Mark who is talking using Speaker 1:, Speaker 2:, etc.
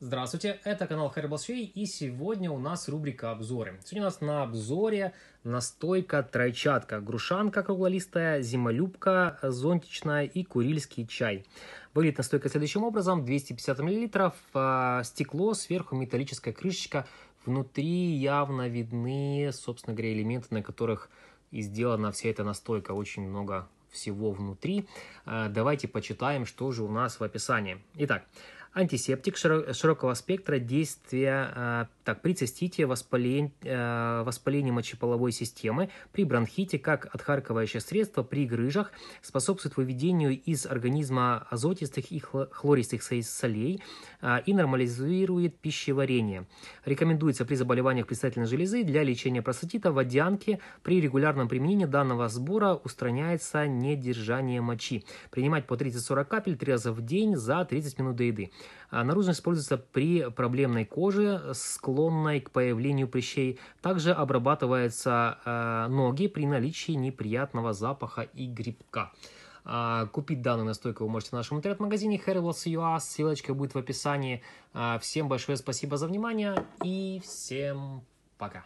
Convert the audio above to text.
Speaker 1: Здравствуйте, это канал Харибалшвей и сегодня у нас рубрика обзоры. Сегодня у нас на обзоре настойка тройчатка, грушанка круглолистая, зимолюбка зонтичная и курильский чай. Выглядит настойка следующим образом, 250 мл, а, стекло, сверху металлическая крышечка, внутри явно видны, собственно говоря, элементы, на которых и сделана вся эта настойка, очень много всего внутри. А, давайте почитаем, что же у нас в описании. Итак, антисептик широкого спектра действия а, так, при цистите, воспален... Э, воспалении мочеполовой системы, при бронхите, как отхаркивающее средство, при грыжах, способствует выведению из организма азотистых и хлористых солей а, и нормализирует пищеварение. Рекомендуется при заболеваниях предстательной железы для лечения простатита водянки при регулярном применении данного сбора устраняется недержание мочи. Принимать по 30-40 капель три раза в день за 30 минут до еды. А Наружно используется при проблемной коже, склонной к появлению прыщей. Также обрабатываются э, ноги при наличии неприятного запаха и грибка. А, купить данную настойку вы можете в нашем интернет-магазине Herbals.ua. Ссылочка будет в описании. А, всем большое спасибо за внимание и всем пока.